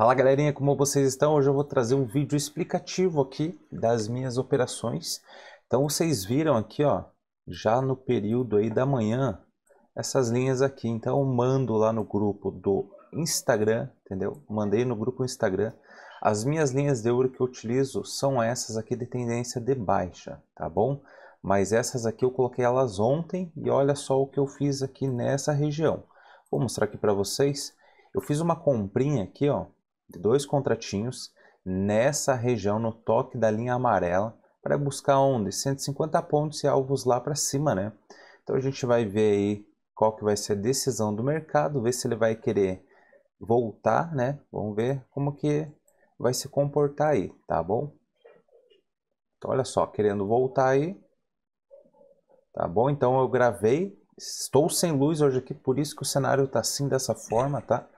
Fala galerinha, como vocês estão? Hoje eu vou trazer um vídeo explicativo aqui das minhas operações. Então vocês viram aqui, ó, já no período aí da manhã, essas linhas aqui. Então eu mando lá no grupo do Instagram, entendeu? Mandei no grupo do Instagram. As minhas linhas de ouro que eu utilizo são essas aqui de tendência de baixa, tá bom? Mas essas aqui eu coloquei elas ontem e olha só o que eu fiz aqui nessa região. Vou mostrar aqui para vocês. Eu fiz uma comprinha aqui, ó, dois contratinhos nessa região no toque da linha amarela para buscar onde? 150 pontos e alvos lá para cima, né? Então a gente vai ver aí qual que vai ser a decisão do mercado, ver se ele vai querer voltar, né? Vamos ver como que vai se comportar aí, tá bom? Então olha só, querendo voltar aí, tá bom? Então eu gravei, estou sem luz hoje aqui, por isso que o cenário tá assim dessa forma, tá?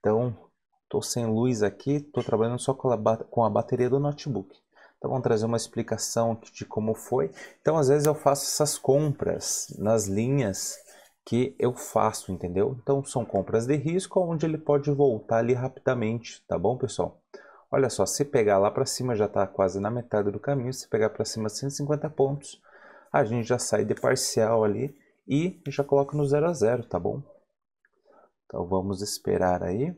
Então Estou sem luz aqui, estou trabalhando só com a, com a bateria do notebook. Então vamos trazer uma explicação de como foi. Então às vezes eu faço essas compras nas linhas que eu faço, entendeu? Então são compras de risco onde ele pode voltar ali rapidamente, tá bom, pessoal? Olha só, se pegar lá para cima já está quase na metade do caminho, se pegar para cima 150 pontos, a gente já sai de parcial ali e já coloca no 0 a 0, tá bom? Então vamos esperar aí.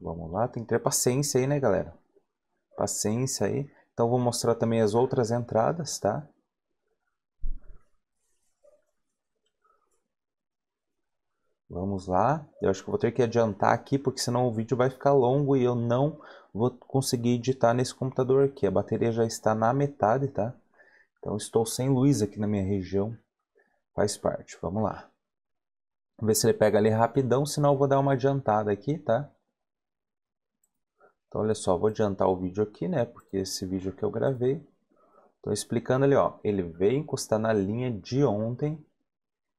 Vamos lá, tem que ter paciência aí, né, galera? Paciência aí. Então, vou mostrar também as outras entradas, tá? Vamos lá. Eu acho que vou ter que adiantar aqui, porque senão o vídeo vai ficar longo e eu não vou conseguir editar nesse computador aqui. A bateria já está na metade, tá? Então, estou sem luz aqui na minha região. Faz parte. Vamos lá. Vamos ver se ele pega ali rapidão, senão eu vou dar uma adiantada aqui, tá? Então, olha só, vou adiantar o vídeo aqui, né? Porque esse vídeo que eu gravei. estou explicando ali, ó, ele veio encostar na linha de ontem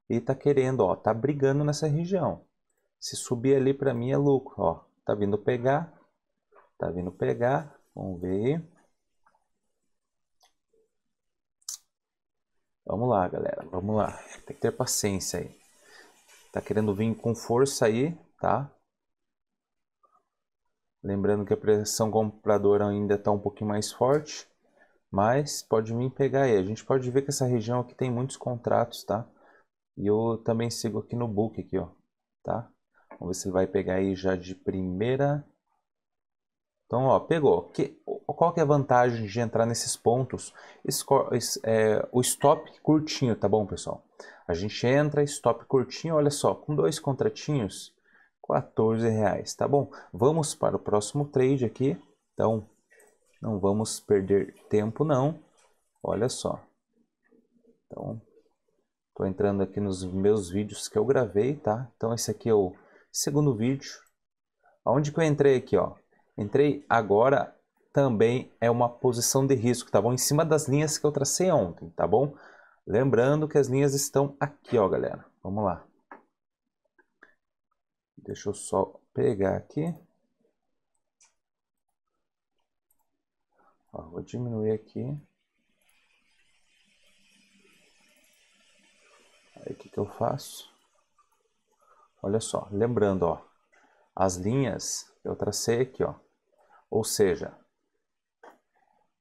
e tá querendo, ó, tá brigando nessa região. Se subir ali para mim é lucro, ó. Tá vindo pegar, tá vindo pegar, vamos ver. Vamos lá, galera, vamos lá. Tem que ter paciência aí. Tá querendo vir com força aí, tá? Lembrando que a pressão compradora ainda está um pouquinho mais forte, mas pode vir pegar aí. A gente pode ver que essa região aqui tem muitos contratos, tá? E eu também sigo aqui no book aqui, ó, tá? Vamos ver se ele vai pegar aí já de primeira. Então, ó, pegou. Que, qual que é a vantagem de entrar nesses pontos? Esse, é, o stop curtinho, tá bom, pessoal? A gente entra, stop curtinho, olha só, com dois contratinhos, 14 reais, tá bom? Vamos para o próximo trade aqui, então não vamos perder tempo não, olha só. Então, tô entrando aqui nos meus vídeos que eu gravei, tá? Então esse aqui é o segundo vídeo. Aonde que eu entrei aqui, ó? Entrei agora também é uma posição de risco, tá bom? Em cima das linhas que eu tracei ontem, tá bom? Lembrando que as linhas estão aqui, ó, galera. Vamos lá. Deixa eu só pegar aqui. Ó, vou diminuir aqui. Aí o que, que eu faço? Olha só, lembrando, ó, as linhas eu tracei aqui, ó. Ou seja,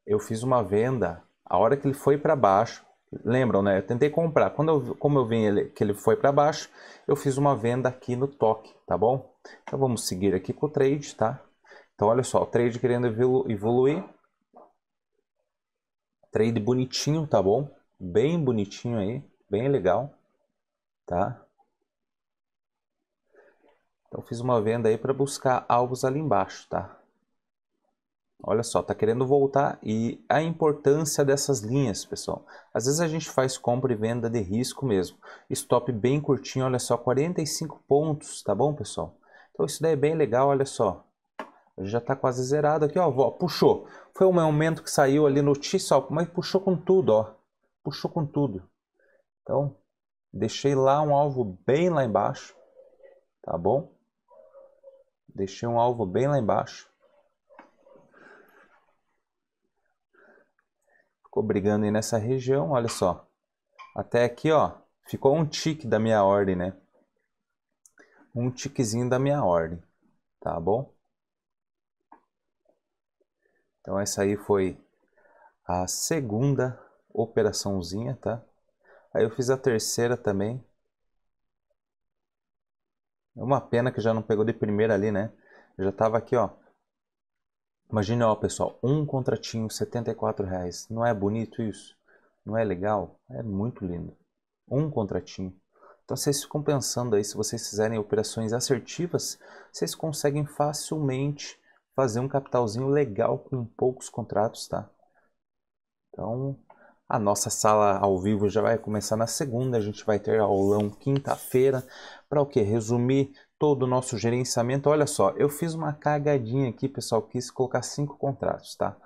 eu fiz uma venda, a hora que ele foi para baixo, lembram, né? Eu tentei comprar. Quando eu, como eu vi ele, que ele foi para baixo, eu fiz uma venda aqui no toque, tá bom? Então vamos seguir aqui com o trade, tá? Então olha só, o trade querendo evoluir. Trade bonitinho, tá bom? Bem bonitinho aí, bem legal, tá? Então fiz uma venda aí para buscar alvos ali embaixo, tá? Olha só, está querendo voltar e a importância dessas linhas, pessoal. Às vezes a gente faz compra e venda de risco mesmo. Stop bem curtinho, olha só, 45 pontos, tá bom, pessoal? Então isso daí é bem legal, olha só. Já está quase zerado aqui, ó, ó, puxou. Foi um aumento que saiu ali no T, mas puxou com tudo, ó. Puxou com tudo. Então, deixei lá um alvo bem lá embaixo, tá bom? Deixei um alvo bem lá embaixo. Ficou brigando aí nessa região, olha só. Até aqui, ó, ficou um tique da minha ordem, né? Um tiquezinho da minha ordem, tá bom? Então essa aí foi a segunda operaçãozinha, tá? Aí eu fiz a terceira também. É uma pena que já não pegou de primeira ali, né? Eu já tava aqui, ó, Imagina, ó, pessoal, um contratinho, 74 reais. Não é bonito isso? Não é legal? É muito lindo. Um contratinho. Então, vocês ficam pensando aí, se vocês fizerem operações assertivas, vocês conseguem facilmente fazer um capitalzinho legal com poucos contratos, tá? Então, a nossa sala ao vivo já vai começar na segunda, a gente vai ter aulão quinta-feira para o que? Resumir todo o nosso gerenciamento. Olha só, eu fiz uma cagadinha aqui, pessoal, quis colocar cinco contratos, tá?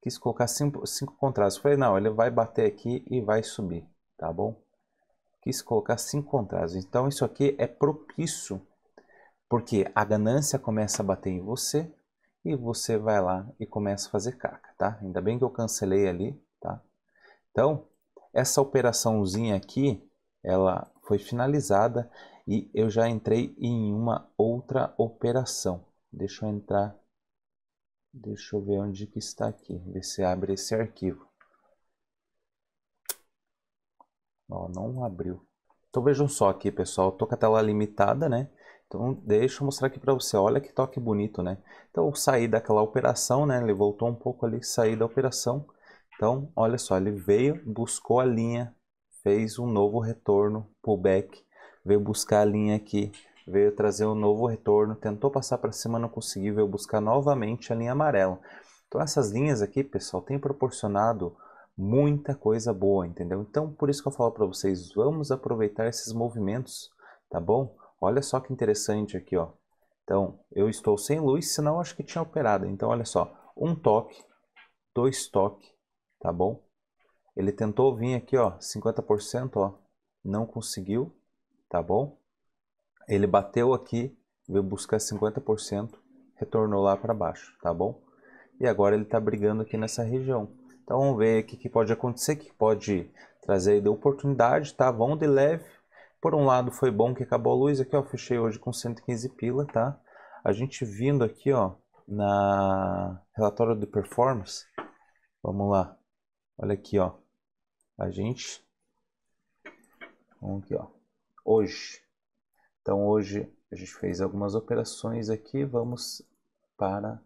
Quis colocar cinco, cinco contratos. Falei, não, ele vai bater aqui e vai subir, tá bom? Quis colocar cinco contratos. Então isso aqui é propício, porque a ganância começa a bater em você e você vai lá e começa a fazer caca, tá? Ainda bem que eu cancelei ali, tá? Então, essa operaçãozinha aqui, ela foi finalizada e eu já entrei em uma outra operação. Deixa eu entrar, deixa eu ver onde que está aqui, ver se abre esse arquivo. Ó, não abriu. Então vejam só aqui, pessoal, estou com a tela limitada, né? Então deixa eu mostrar aqui para você, olha que toque bonito, né? Então eu saí daquela operação, né? Ele voltou um pouco ali, saí da operação então, olha só, ele veio, buscou a linha, fez um novo retorno, pullback, veio buscar a linha aqui, veio trazer um novo retorno, tentou passar para cima, não conseguiu, veio buscar novamente a linha amarela. Então essas linhas aqui, pessoal, tem proporcionado muita coisa boa, entendeu? Então por isso que eu falo para vocês, vamos aproveitar esses movimentos, tá bom? Olha só que interessante aqui, ó. Então, eu estou sem luz, senão acho que tinha operado. Então, olha só, um toque, dois toques, tá bom? Ele tentou vir aqui, ó, 50%, ó, não conseguiu, tá bom? Ele bateu aqui, veio buscar 50%, retornou lá para baixo, tá bom? E agora ele está brigando aqui nessa região. Então vamos ver o que, que pode acontecer, que pode trazer de oportunidade, tá? Vão de leve. Por um lado foi bom que acabou a luz aqui, ó, fechei hoje com 115 pila, tá? A gente vindo aqui, ó, na relatório de performance, vamos lá, Olha aqui, ó. A gente. Vamos aqui, ó. Hoje. Então hoje a gente fez algumas operações aqui. Vamos para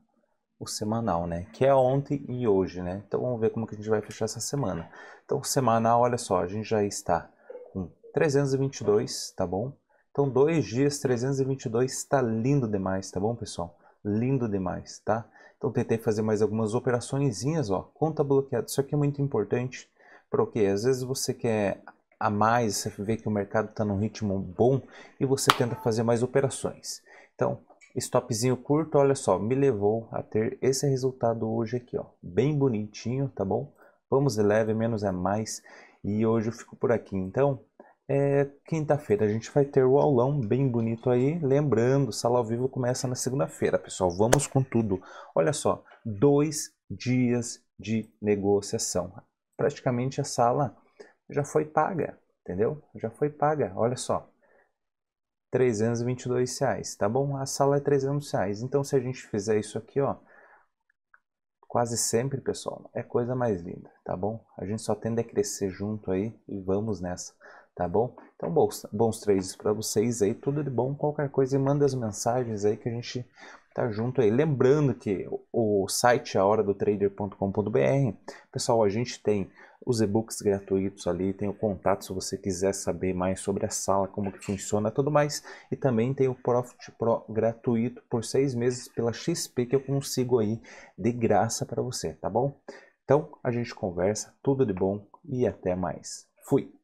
o semanal, né? Que é ontem e hoje, né? Então vamos ver como que a gente vai fechar essa semana. Então semanal, olha só, a gente já está com 322, tá bom? Então dois dias 322 está lindo demais, tá bom, pessoal? lindo demais, tá? Então tentei fazer mais algumas operaçõezinhas, ó, conta bloqueada. Isso aqui é muito importante, porque às vezes você quer a mais, você vê que o mercado está num ritmo bom e você tenta fazer mais operações. Então, stopzinho curto, olha só, me levou a ter esse resultado hoje aqui, ó, bem bonitinho, tá bom? Vamos de leve, menos é mais. E hoje eu fico por aqui, então é, Quinta-feira a gente vai ter o aulão bem bonito aí. Lembrando, sala ao vivo começa na segunda-feira, pessoal. Vamos com tudo. Olha só, dois dias de negociação. Praticamente a sala já foi paga, entendeu? Já foi paga. Olha só, 322 reais, tá bom? A sala é 300 reais. Então, se a gente fizer isso aqui, ó, quase sempre, pessoal, é coisa mais linda, tá bom? A gente só tende a crescer junto aí e vamos nessa tá bom? Então, bons, bons trades para vocês aí, tudo de bom, qualquer coisa, manda as mensagens aí que a gente tá junto aí. Lembrando que o site é horadotrader.com.br, pessoal, a gente tem os e-books gratuitos ali, tem o contato se você quiser saber mais sobre a sala, como que funciona, tudo mais. E também tem o Profit Pro gratuito por seis meses pela XP que eu consigo aí de graça para você, tá bom? Então a gente conversa, tudo de bom e até mais. Fui!